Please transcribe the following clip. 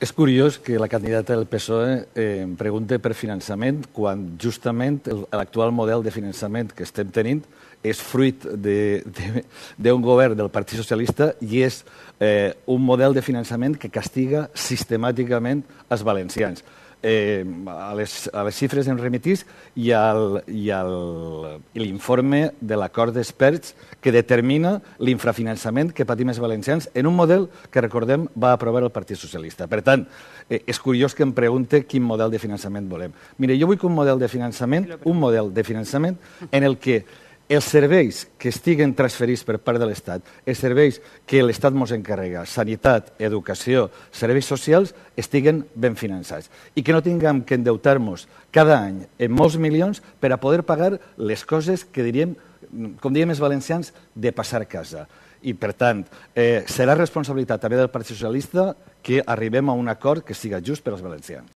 És curiós que la candidata del PSOE eh, em pregunte per finançament quan justament l'actual model de finançament que estem tenint és fruit d'un govern del Partit Socialista i és eh, un model de finançament que castiga sistemàticament els valencians eh, a, les, a les xifres en remitís i al, i al, i l'informe de l'acord d'experts que determina l'infrafinançament que patim els valencians en un model que, recordem, va aprovar el Partit Socialista. Per tant, eh, és curiós que em pregunte quin model de finançament volem. Mire, jo vull que un model de finançament, un model de finançament en el que els serveis que estiguen transferits per part de l'Estat, els serveis que l'Estat ens encarrega, sanitat, educació, serveis socials, estiguen ben finançats i que no tinguem que endeutar-nos cada any en molts milions per a poder pagar les coses que diríem, com diem els valencians, de passar a casa. I, per tant, eh, serà responsabilitat també del Partit Socialista que arribem a un acord que siga just per als valencians.